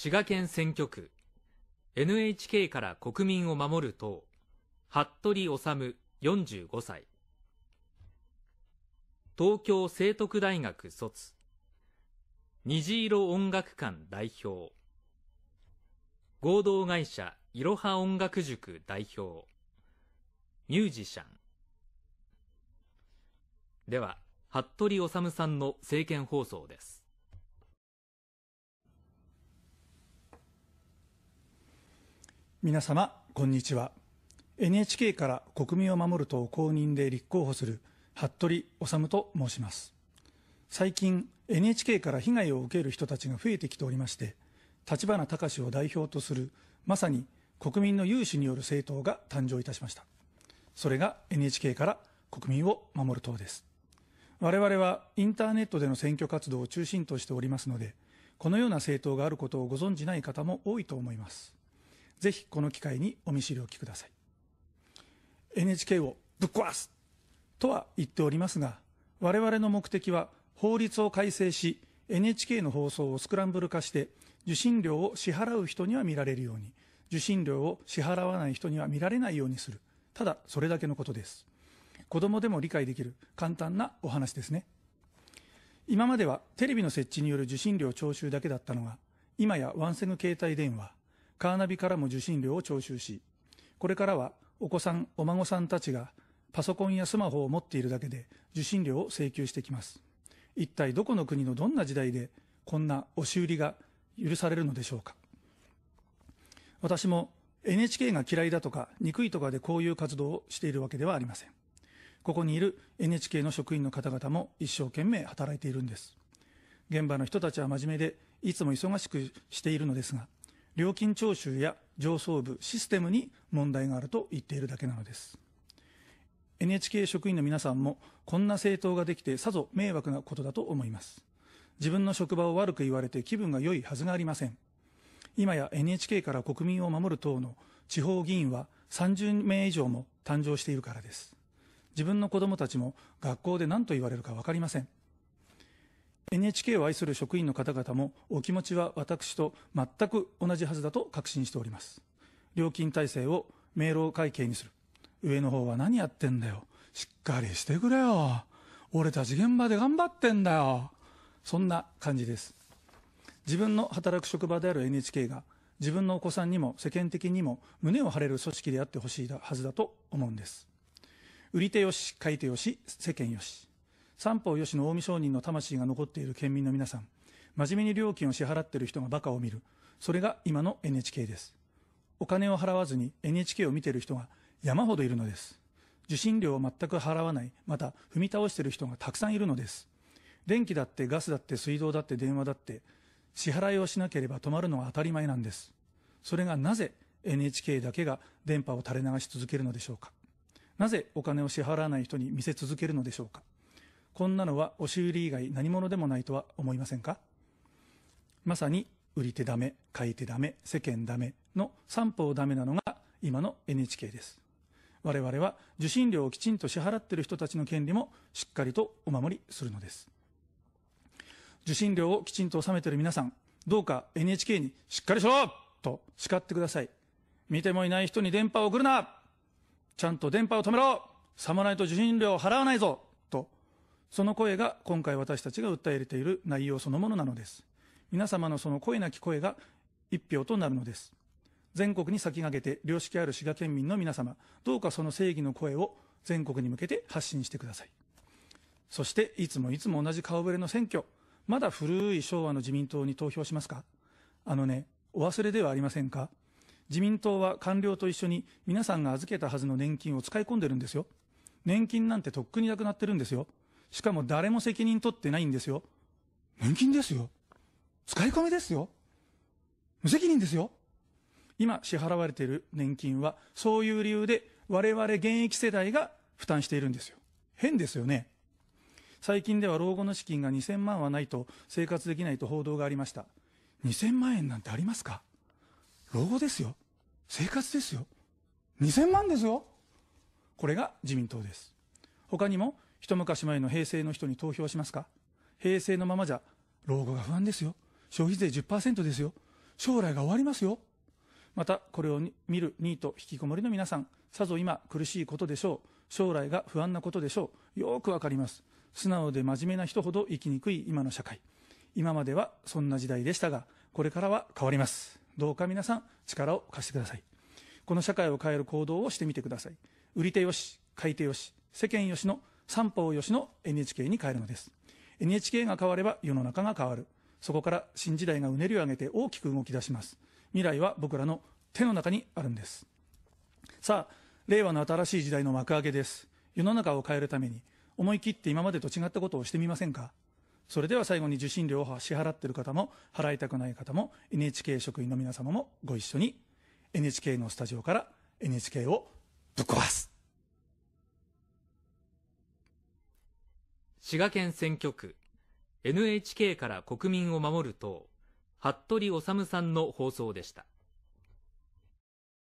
滋賀県選挙区 NHK から国民を守る党服部治45歳東京聖徳大学卒虹色音楽館代表合同会社いろは音楽塾代表ミュージシャンでは服部治さんの政見放送です皆様こんにちは NHK から国民を守る党公認で立候補する服部治と申します最近 NHK から被害を受ける人たちが増えてきておりまして立花隆を代表とするまさに国民の有志による政党が誕生いたしましたそれが NHK から国民を守る党です我々はインターネットでの選挙活動を中心としておりますのでこのような政党があることをご存じない方も多いと思いますぜひこの機会にお見知りおきください NHK をぶっ壊すとは言っておりますが我々の目的は法律を改正し NHK の放送をスクランブル化して受信料を支払う人には見られるように受信料を支払わない人には見られないようにするただそれだけのことです子供でも理解できる簡単なお話ですね今まではテレビの設置による受信料徴収だけだったのが今やワンセグ携帯電話カーナビからも受信料を徴収し、これからはお子さん、お孫さんたちがパソコンやスマホを持っているだけで受信料を請求してきます。一体どこの国のどんな時代でこんな押し売りが許されるのでしょうか。私も NHK が嫌いだとか憎いとかでこういう活動をしているわけではありません。ここにいる NHK の職員の方々も一生懸命働いているんです。現場の人たちは真面目でいつも忙しくしているのですが、料金徴収や上層部システムに問題があると言っているだけなのです NHK 職員の皆さんもこんな政党ができてさぞ迷惑なことだと思います自分の職場を悪く言われて気分が良いはずがありません今や NHK から国民を守る党の地方議員は30名以上も誕生しているからです自分の子供たちも学校で何と言われるか分かりません NHK を愛する職員の方々もお気持ちは私と全く同じはずだと確信しております料金体制を明朗会計にする上の方は何やってんだよしっかりしてくれよ俺たち現場で頑張ってんだよそんな感じです自分の働く職場である NHK が自分のお子さんにも世間的にも胸を張れる組織であってほしいはずだと思うんです売り手よし買い手よし世間よし三方しの近江商人の魂が残っている県民の皆さん、真面目に料金を支払っている人がバカを見る。それが今の NHK です。お金を払わずに NHK を見ている人が山ほどいるのです。受信料を全く払わない、また踏み倒している人がたくさんいるのです。電気だってガスだって水道だって電話だって、支払いをしなければ止まるのは当たり前なんです。それがなぜ NHK だけが電波を垂れ流し続けるのでしょうか。なぜお金を支払わない人に見せ続けるのでしょうか。こんなのは押し売り以外何者でもないとは思いませんかまさに売り手ダメ、買い手ダメ、世間ダメの三方ダメなのが今の NHK です。我々は受信料をきちんと支払っている人たちの権利もしっかりとお守りするのです。受信料をきちんと納めている皆さん、どうか NHK にしっかりしろと叱ってください。見てもいない人に電波を送るなちゃんと電波を止めろさムないと受信料を払わないぞその声が今回私たちが訴えている内容そのものなのです。皆様のその声なき声が一票となるのです。全国に先駆けて、良識ある滋賀県民の皆様、どうかその正義の声を全国に向けて発信してください。そして、いつもいつも同じ顔ぶれの選挙、まだ古い昭和の自民党に投票しますかあのね、お忘れではありませんか自民党は官僚と一緒に皆さんが預けたはずの年金を使い込んでるんですよ。年金なんてとっくになくなってるんですよ。しかも誰も責任取ってないんですよ。年金ですよ。使い込みですよ。無責任ですよ。今支払われている年金は、そういう理由で我々現役世代が負担しているんですよ。変ですよね。最近では老後の資金が2000万はないと生活できないと報道がありました。2000万円なんてありますか老後ですよ。生活ですよ。2000万ですよ。これが自民党です。他にも一昔前の平成の人に投票しますか平成のままじゃ老後が不安ですよ消費税10%ですよ将来が終わりますよまたこれを見るニート引きこもりの皆さんさぞ今苦しいことでしょう将来が不安なことでしょうよくわかります素直で真面目な人ほど生きにくい今の社会今まではそんな時代でしたがこれからは変わりますどうか皆さん力を貸してくださいこの社会を変える行動をしてみてください売り手よし買い手よし世間よしの三方よしの NHK に変えるのです NHK が変われば世の中が変わるそこから新時代がうねりを上げて大きく動き出します未来は僕らの手の中にあるんですさあ令和の新しい時代の幕開けです世の中を変えるために思い切って今までと違ったことをしてみませんかそれでは最後に受信料を支払っている方も払いたくない方も NHK 職員の皆様もご一緒に NHK のスタジオから NHK をぶっ壊す滋賀県選挙区 NHK から国民を守る党服部治さんの放送でした。